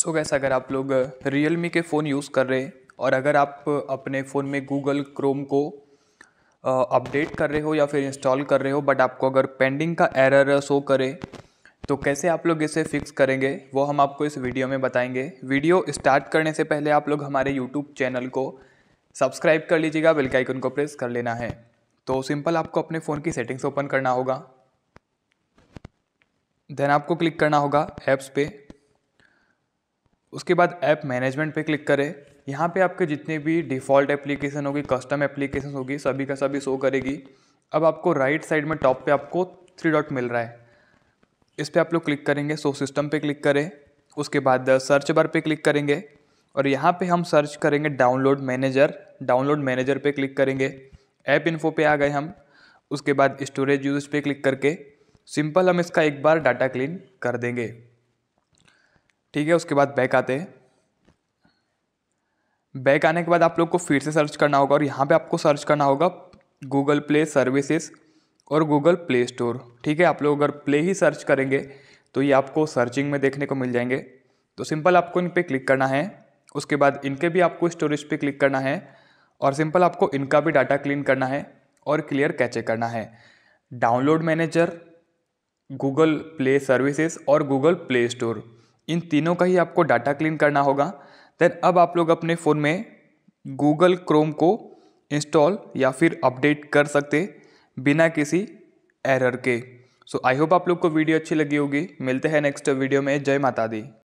सो so gas अगर आप लोग रियल मी के फ़ोन यूज़ कर रहे और अगर आप अपने फ़ोन में गूगल क्रोम को अपडेट कर रहे हो या फिर इंस्टॉल कर रहे हो बट आपको अगर पेंडिंग का एरर शो करे तो कैसे आप लोग इसे फिक्स करेंगे वो हम आपको इस वीडियो में बताएंगे वीडियो स्टार्ट करने से पहले आप लोग हमारे यूट्यूब चैनल को सब्सक्राइब कर लीजिएगा बेल आइकन को प्रेस कर लेना है तो सिंपल आपको अपने फ़ोन की सेटिंग्स ओपन करना होगा देन आपको क्लिक करना होगा ऐप्स पे उसके बाद ऐप मैनेजमेंट पे क्लिक करें यहाँ पे आपके जितने भी डिफ़ॉल्ट एप्लीकेशन होगी कस्टम एप्लीकेशन होगी सभी का सभी शो करेगी अब आपको राइट साइड में टॉप पे आपको थ्री डॉट मिल रहा है इस पर आप लोग क्लिक करेंगे शो सिस्टम पे क्लिक करें उसके बाद सर्च बार पे क्लिक करेंगे और यहाँ पे हम सर्च करेंगे डाउनलोड मैनेजर डाउनलोड मैनेजर पे क्लिक करेंगे ऐप इन्फो पे आ गए हम उसके बाद स्टोरेज यूज पे क्लिक करके सिंपल हम इसका एक बार डाटा क्लीन कर देंगे ठीक है उसके बाद बैक आते हैं बैक आने के बाद आप लोग को फिर से सर्च करना होगा और यहाँ पे आपको सर्च करना होगा गूगल प्ले सर्विसेज और गूगल प्ले स्टोर ठीक है आप लोग अगर प्ले ही सर्च करेंगे तो ये आपको सर्चिंग में देखने को मिल जाएंगे तो सिंपल आपको इन पर क्लिक करना है उसके बाद इनके भी आपको स्टोरेज पे क्लिक करना है और सिंपल आपको इनका भी डाटा क्लीन करना है और क्लियर कैचे करना है download manager Google Play services और गूगल प्ले स्टोर इन तीनों का ही आपको डाटा क्लीन करना होगा देन अब आप लोग अपने फ़ोन में गूगल क्रोम को इंस्टॉल या फिर अपडेट कर सकते बिना किसी एरर के सो आई होप आप लोग को वीडियो अच्छी लगी होगी मिलते हैं नेक्स्ट वीडियो में जय माता दी